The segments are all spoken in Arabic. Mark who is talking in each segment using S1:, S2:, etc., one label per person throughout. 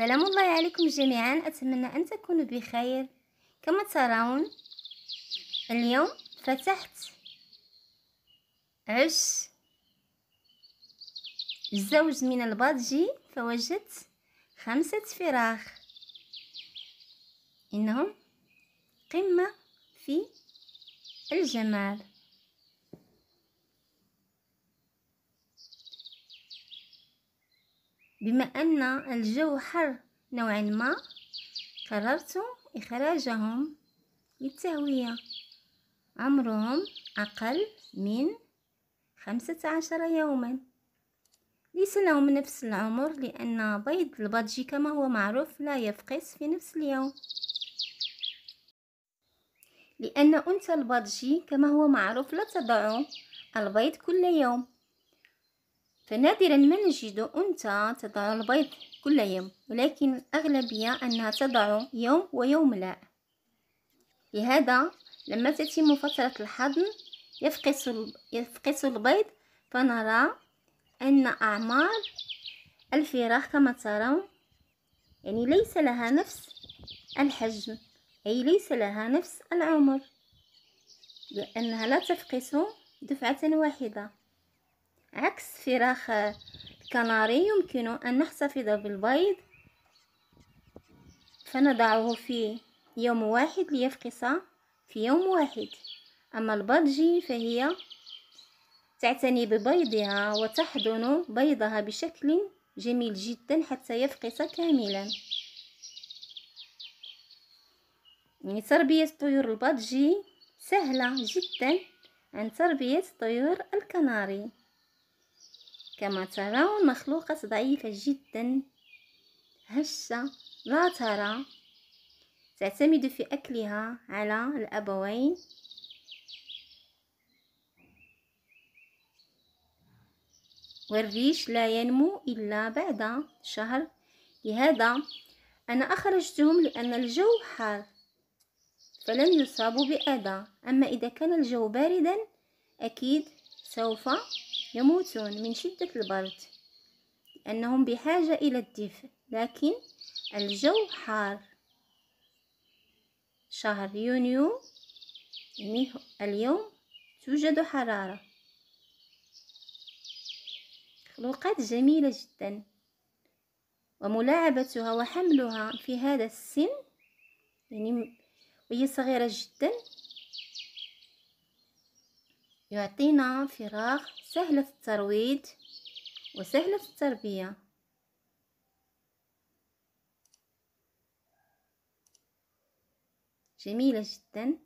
S1: سلام الله عليكم جميعا أتمنى أن تكونوا بخير كما ترون اليوم فتحت عش زوج من البادجي فوجدت خمسة فراخ إنهم قمة في الجمال بما أن الجو حر نوعا ما قررت إخراجهم للتهوية عمرهم أقل من خمسة عشر يوما ليس لهم نفس العمر لأن بيض البادجي كما هو معروف لا يفقس في نفس اليوم لأن أنثى البادجي كما هو معروف لا تضع البيض كل يوم فنادرا ما نجد أنثى تضع البيض كل يوم ولكن الأغلبية أنها تضع يوم ويوم لا لهذا لما تتم فترة الحضن يفقس, يفقس البيض فنرى أن أعمار الفراخ كما ترون يعني ليس لها نفس الحجم أي ليس لها نفس العمر لأنها لا تفقس دفعة واحدة عكس فراخ الكناري يمكن أن نحتفظ بالبيض فنضعه في يوم واحد ليفقس في يوم واحد أما البادجي فهي تعتني ببيضها وتحضن بيضها بشكل جميل جدا حتى يفقس كاملا يعني تربية طيور البادجي سهلة جدا عن تربية طيور الكناري كما ترون مخلوقة ضعيفة جدا هشة لا ترى تعتمد في أكلها على الأبوين والريش لا ينمو إلا بعد شهر لهذا أنا أخرجتهم لأن الجو حار فلن يصابوا بأذى أما إذا كان الجو باردا أكيد سوف يموتون من شدة البرد لأنهم بحاجة إلى الدفء لكن الجو حار شهر يونيو يعني اليوم توجد حرارة مخلوقات جميلة جدا وملاعبتها وحملها في هذا السن يعني وهي صغيرة جدا يعطينا فراخ سهلة الترويج وسهلة التربية جميلة جدا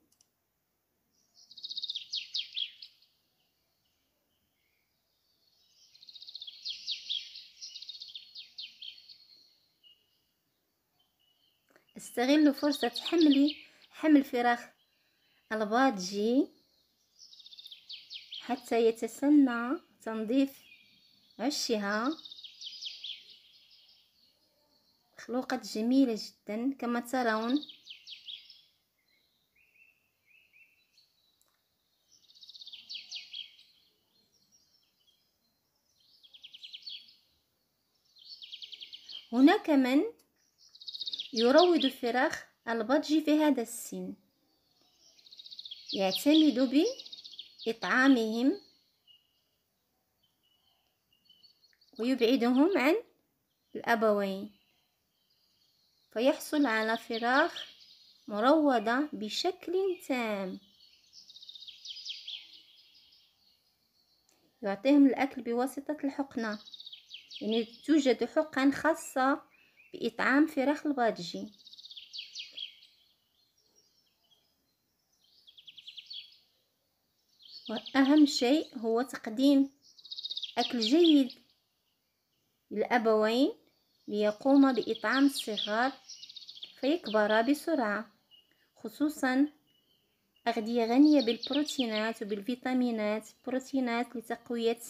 S1: استغلوا فرصة حملي حمل فراخ الباطجي حتى يتسنى تنظيف عشها مخلوقات جميلة جدا كما ترون هناك من يروض فراخ البطجي في هذا السن يعتمد به إطعامهم ويبعدهم عن الأبوين فيحصل على فراخ مروضة بشكل تام يعطيهم الأكل بواسطة الحقنة يعني توجد حقن خاصة بإطعام فراخ الباتجي وأهم شيء هو تقديم أكل جيد للأبوين ليقوم بإطعام الصغار فيكبر بسرعة خصوصا أغذية غنية بالبروتينات وبالفيتامينات بروتينات لتقوية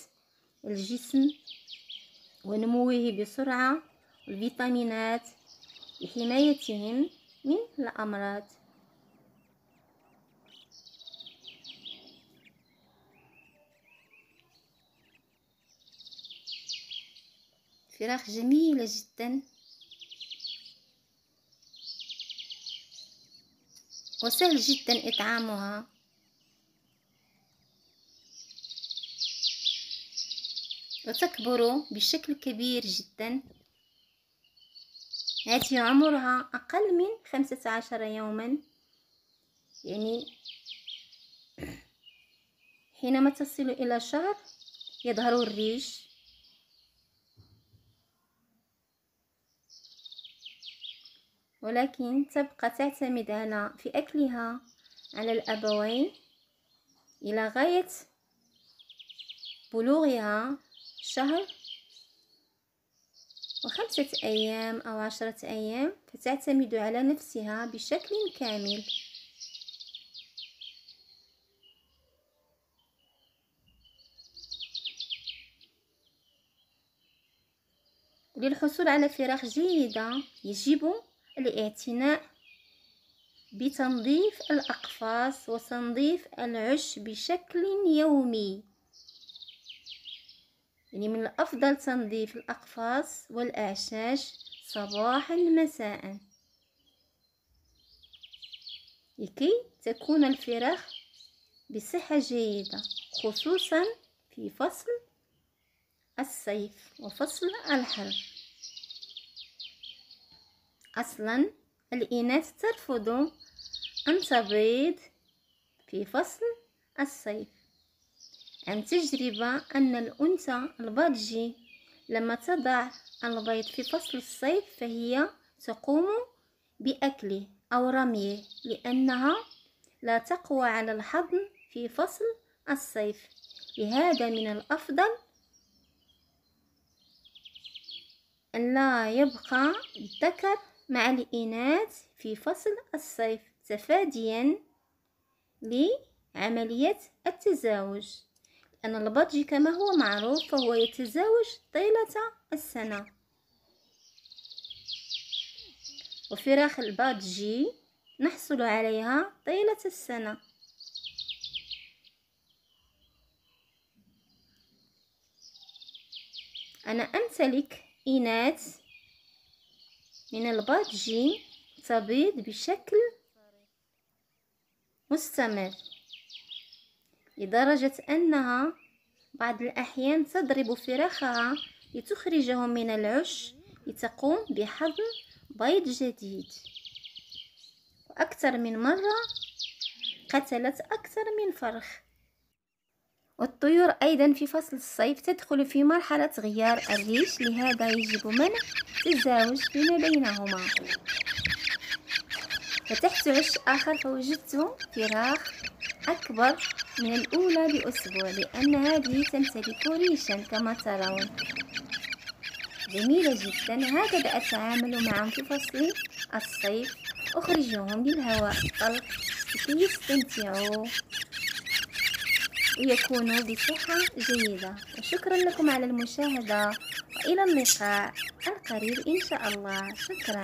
S1: الجسم ونموه بسرعة الفيتامينات لحمايتهم من الأمراض فراخ جميلة جدا وسهل جدا إطعامها وتكبر بشكل كبير جدا هذه عمرها أقل من خمسة عشر يوما يعني حينما تصل إلى شهر يظهر الريش ولكن تبقى تعتمد على في أكلها على الأبوين إلى غاية بلوغها شهر وخمسة أيام أو عشرة أيام فتعتمد على نفسها بشكل كامل للحصول على فراخ جيدة يجب الاعتناء بتنظيف الأقفاص وتنظيف العش بشكل يومي يعني من الأفضل تنظيف الأقفاص والأعشاش صباحا مساء لكي تكون الفراخ بصحة جيدة خصوصا في فصل الصيف وفصل الحر أصلا الإناث ترفض أن تبيض في فصل الصيف عن تجربة أن الأنثى البادجي لما تضع البيض في فصل الصيف فهي تقوم بأكله أو رميه لأنها لا تقوى على الحضن في فصل الصيف لهذا من الأفضل أن لا يبقى الذكر مع الإناث في فصل الصيف تفاديا لعملية التزاوج لأن البطجي كما هو معروف فهو يتزاوج طيلة السنة وفراخ البادجي نحصل عليها طيلة السنة أنا أمتلك إناث من الباتجين تبيض بشكل مستمر لدرجة أنها بعض الأحيان تضرب فراخها لتخرجه من العش لتقوم بحضن بيض جديد وأكثر من مرة قتلت أكثر من فرخ والطيور أيضا في فصل الصيف تدخل في مرحلة غيار الريش لهذا يجب منع التزاوج فيما بينهما فتحت عش آخر فوجدت فراخ أكبر من الأولى بأسبوع لأن هذه تمتلك ريشا كما ترون جميلة جدا هكذا أتعامل معهم في فصل الصيف أخرجهم للهواء الطلق لكي يستمتعوا ويكونوا بصحة جيدة وشكرا لكم على المشاهدة وإلى اللقاء القريب إن شاء الله شكرا